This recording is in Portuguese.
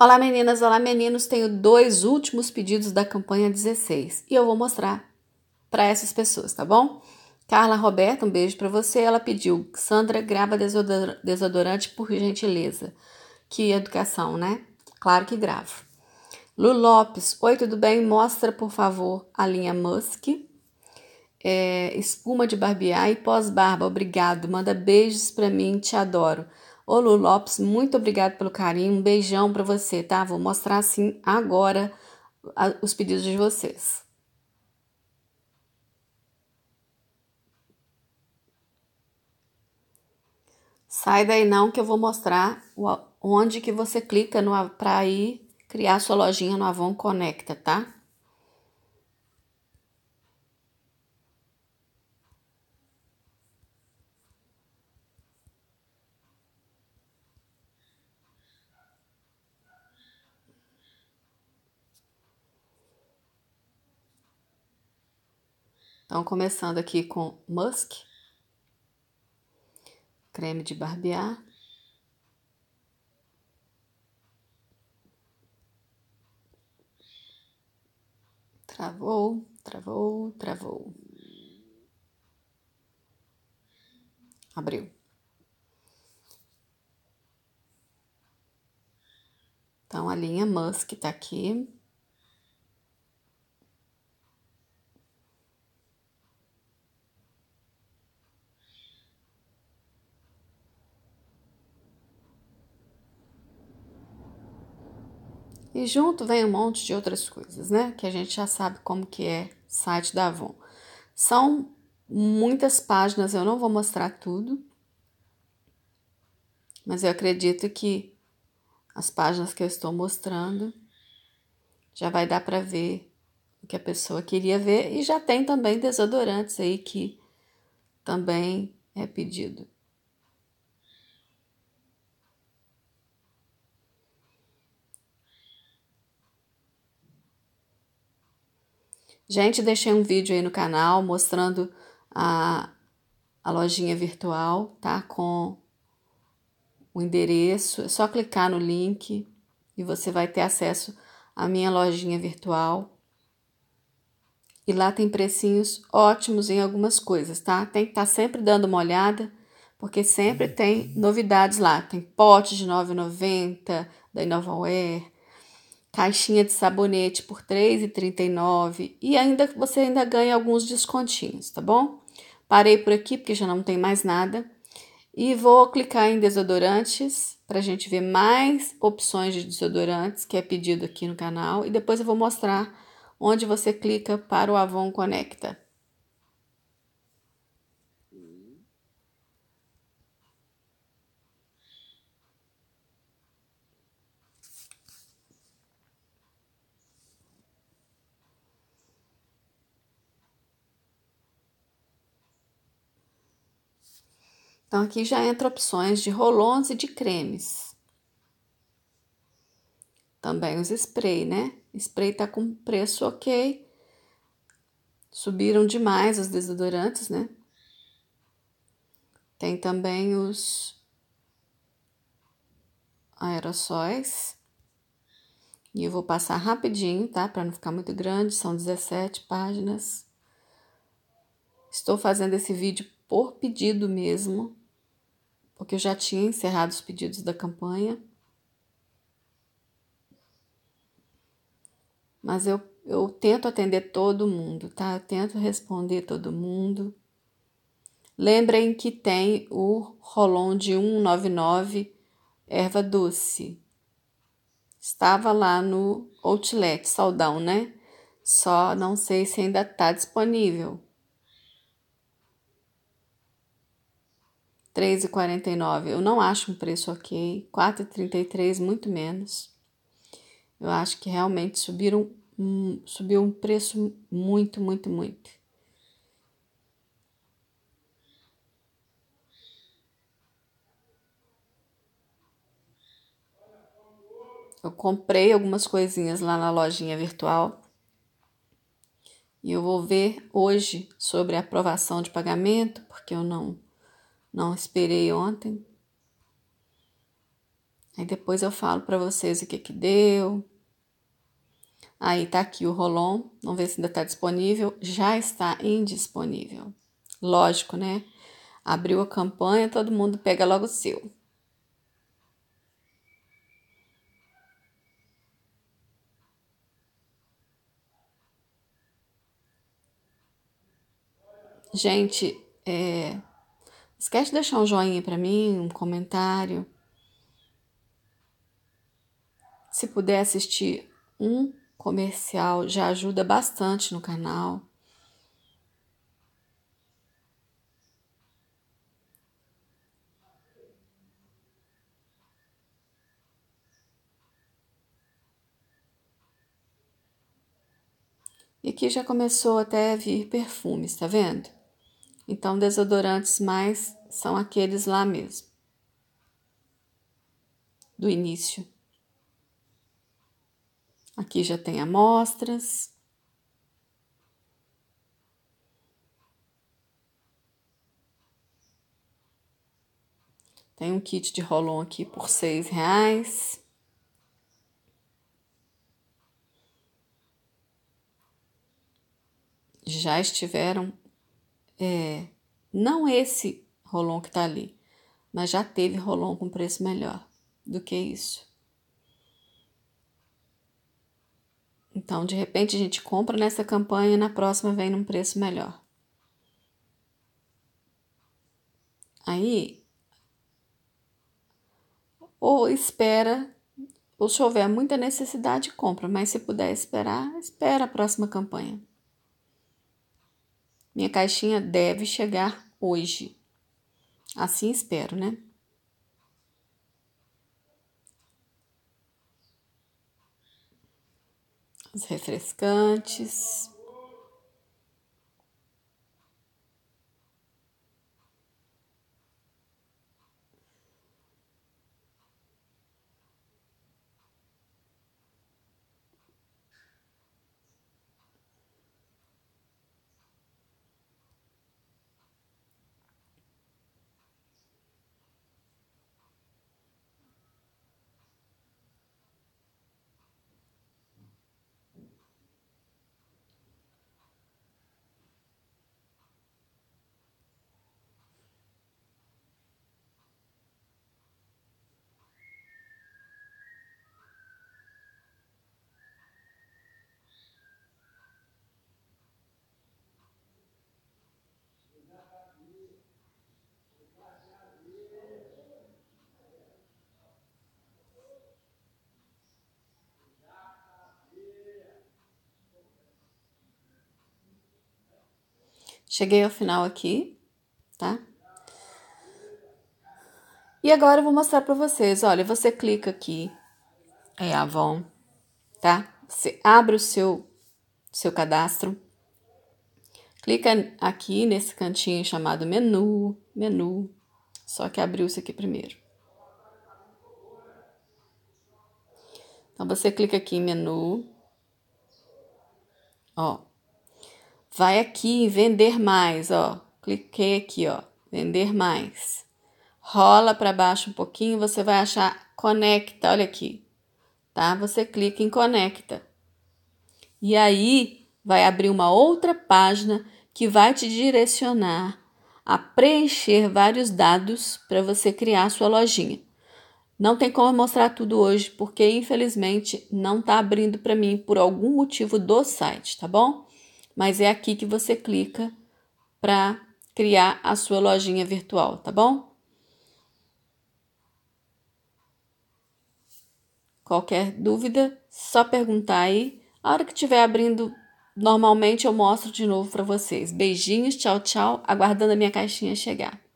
Olá meninas, olá meninos, tenho dois últimos pedidos da campanha 16 e eu vou mostrar para essas pessoas, tá bom? Carla Roberta, um beijo para você. Ela pediu, Sandra, grava desodorante por gentileza. Que educação, né? Claro que gravo. Lu Lopes, oi, tudo bem? Mostra, por favor, a linha Musk. É, espuma de barbear e pós-barba, obrigado. Manda beijos para mim, te adoro. Ô Lu Lopes, muito obrigado pelo carinho. Um beijão para você, tá? Vou mostrar assim agora os pedidos de vocês. Sai daí não que eu vou mostrar onde que você clica para ir criar sua lojinha no Avon Conecta, tá? Então, começando aqui com Musk, creme de barbear. Travou, travou, travou. Abriu. Então, a linha Musk está aqui. E junto vem um monte de outras coisas, né? Que a gente já sabe como que é site da Avon. São muitas páginas, eu não vou mostrar tudo, mas eu acredito que as páginas que eu estou mostrando já vai dar para ver o que a pessoa queria ver e já tem também desodorantes aí que também é pedido. Gente, deixei um vídeo aí no canal mostrando a, a lojinha virtual, tá? Com o endereço. É só clicar no link e você vai ter acesso à minha lojinha virtual. E lá tem precinhos ótimos em algumas coisas, tá? Tem que estar tá sempre dando uma olhada, porque sempre tem novidades lá. Tem pote de R$ 9,90 da InnovaWare, caixinha de sabonete por R$ 3,39 e ainda você ainda ganha alguns descontinhos, tá bom? Parei por aqui porque já não tem mais nada e vou clicar em desodorantes para a gente ver mais opções de desodorantes que é pedido aqui no canal e depois eu vou mostrar onde você clica para o Avon Conecta. Então aqui já entra opções de rolons e de cremes. Também os spray, né? Spray tá com preço ok. Subiram demais os desodorantes, né? Tem também os aerossóis. E eu vou passar rapidinho, tá? Para não ficar muito grande, são 17 páginas. Estou fazendo esse vídeo por pedido mesmo, porque eu já tinha encerrado os pedidos da campanha. Mas eu, eu tento atender todo mundo, tá? Eu tento responder todo mundo. Lembrem que tem o Rolon de 199 erva doce. Estava lá no Outlet Saudão, né? Só não sei se ainda está disponível. 3,49 eu não acho um preço ok, 4,33 muito menos. Eu acho que realmente subiram, subiu um preço muito, muito, muito. Eu comprei algumas coisinhas lá na lojinha virtual e eu vou ver hoje sobre aprovação de pagamento, porque eu não não esperei ontem. Aí depois eu falo para vocês o que que deu. Aí tá aqui o Rolon, vamos ver se ainda tá disponível. Já está indisponível. Lógico, né? Abriu a campanha, todo mundo pega logo o seu. Gente, é, Esquece de deixar um joinha para mim, um comentário. Se puder assistir um comercial, já ajuda bastante no canal. E aqui já começou até a vir perfumes, tá vendo? Então, desodorantes mais são aqueles lá mesmo, do início. Aqui já tem amostras. Tem um kit de rolon aqui por seis reais. Já estiveram é, não esse Rolon que está ali, mas já teve Rolon com preço melhor do que isso. Então, de repente, a gente compra nessa campanha e na próxima vem num preço melhor. Aí, ou espera, ou se houver muita necessidade, compra, mas se puder esperar, espera a próxima campanha. Minha caixinha deve chegar hoje. Assim espero, né? Os refrescantes. Cheguei ao final aqui, tá? E agora eu vou mostrar para vocês. Olha, você clica aqui em é Avon, tá? Você abre o seu, seu cadastro. Clica aqui nesse cantinho chamado menu, menu. Só que abriu isso aqui primeiro. Então você clica aqui em menu. Ó, Vai aqui em vender mais, ó. Cliquei aqui, ó. Vender mais. Rola para baixo um pouquinho, você vai achar conecta, olha aqui. Tá? Você clica em conecta. E aí vai abrir uma outra página que vai te direcionar a preencher vários dados para você criar a sua lojinha. Não tem como mostrar tudo hoje, porque infelizmente não está abrindo para mim por algum motivo do site, tá bom? mas é aqui que você clica para criar a sua lojinha virtual, tá bom? Qualquer dúvida, só perguntar aí. A hora que estiver abrindo, normalmente eu mostro de novo para vocês. Beijinhos, tchau, tchau. Aguardando a minha caixinha chegar.